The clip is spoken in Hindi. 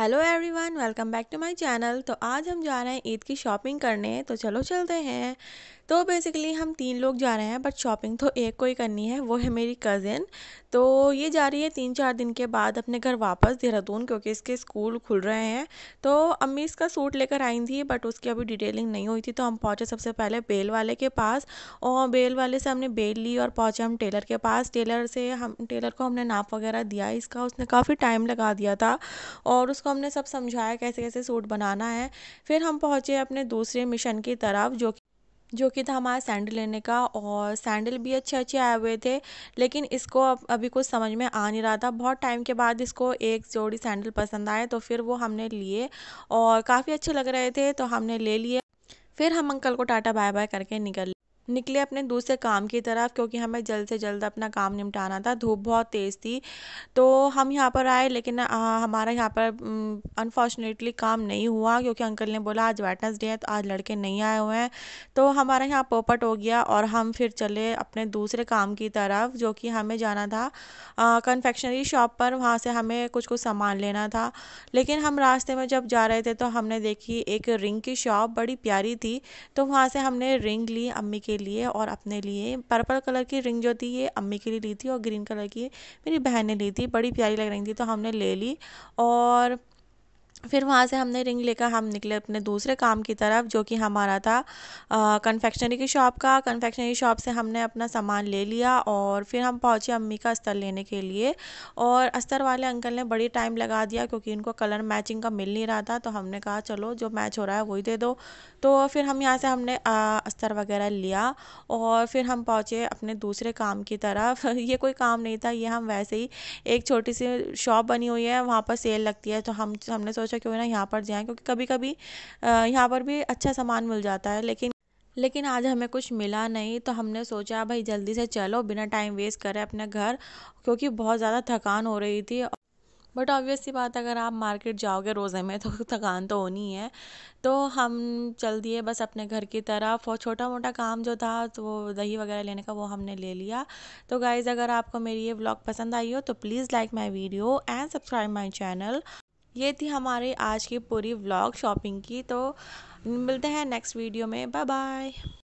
hello everyone welcome back to my channel so आज हम जा रहे हैं ईद की शॉपिंग करने तो चलो चलते हैं तो बेसिकली हम तीन लोग जा रहे हैं बट शॉपिंग तो एक को ही करनी है वो है मेरी कज़िन तो ये जा रही है तीन चार दिन के बाद अपने घर वापस देहरादून क्योंकि इसके स्कूल खुल रहे हैं तो अम्मी इसका सूट लेकर आई थी बट उसकी अभी डिटेलिंग नहीं हुई थी तो हम पहुँचे सबसे पहले बेल वाले के पास और बेल वाले से हमने बेल ली और पहुँचे हम टेलर के पास टेलर से हम टेलर को हमने नाप वगैरह दिया इसका उसने काफ़ी टाइम लगा दिया था और उसको हमने सब समझाया कैसे कैसे सूट बनाना है फिर हम पहुँचे अपने दूसरे मिशन की तरफ जो जो कि था हमारा सैंडल लेने का और सैंडल भी अच्छे अच्छे आए हुए थे लेकिन इसको अब अभी कुछ समझ में आ नहीं रहा था बहुत टाइम के बाद इसको एक जोड़ी सैंडल पसंद आए तो फिर वो हमने लिए और काफ़ी अच्छे लग रहे थे तो हमने ले लिए फिर हम अंकल को टाटा बाय बाय करके निकल निकले अपने दूसरे काम की तरफ क्योंकि हमें जल्द से जल्द अपना काम निपटाना था धूप बहुत तेज़ थी तो हम यहाँ पर आए लेकिन हमारा यहाँ पर अनफॉर्चुनेटली काम नहीं हुआ क्योंकि अंकल ने बोला आज वेटनेसडे है तो आज लड़के नहीं आए हुए हैं तो हमारा यहाँ पोपट हो गया और हम फिर चले अपने दूसरे काम की तरफ जो कि हमें जाना था कन्फेक्शनरी शॉप पर वहाँ से हमें कुछ कुछ सामान लेना था लेकिन हम रास्ते में जब जा रहे थे तो हमने देखी एक रिंग की शॉप बड़ी प्यारी थी तो वहाँ से हमने रिंग ली अम्मी के लिए और अपने लिए पर्पल कलर की रिंग जो थी ये अम्मी के लिए ली थी और ग्रीन कलर की मेरी बहन ने ली थी बड़ी प्यारी लग रही थी तो हमने ले ली और फिर वहाँ से हमने रिंग लेकर हम निकले अपने दूसरे काम की तरफ जो कि हमारा था कन्फेक्शनरी की शॉप का कन्फेक्शनरी शॉप से हमने अपना सामान ले लिया और फिर हम पहुँचे अम्मी का अस्तर लेने के लिए और अस्तर वाले अंकल ने बड़ी टाइम लगा दिया क्योंकि इनको कलर मैचिंग का मिल नहीं रहा था तो हमने कहा चलो जो मैच हो रहा है वही दे दो तो फिर हम यहाँ से हमने आ, अस्तर वगैरह लिया और फिर हम पहुँचे अपने दूसरे काम की तरफ ये कोई काम नहीं था ये हम वैसे ही एक छोटी सी शॉप बनी हुई है वहाँ पर सेल लगती है तो हम हमने सोच सोचा क्यों ना यहाँ पर जाएँ क्योंकि कभी कभी यहाँ पर भी अच्छा सामान मिल जाता है लेकिन लेकिन आज हमें कुछ मिला नहीं तो हमने सोचा भाई जल्दी से चलो बिना टाइम वेस्ट करें अपने घर क्योंकि बहुत ज़्यादा थकान हो रही थी बट ऑब्वियस सी बात अगर आप मार्केट जाओगे रोज़े में तो थकान तो होनी है तो हम चल दिए बस अपने घर की तरफ और छोटा मोटा काम जो था तो वो दही वगैरह लेने का वो हमने ले लिया तो गाइज़ अगर आपको मेरी ये ब्लॉग पसंद आई हो तो please like my video and subscribe my channel ये थी हमारी आज की पूरी व्लॉग शॉपिंग की तो मिलते हैं नेक्स्ट वीडियो में बाय बाय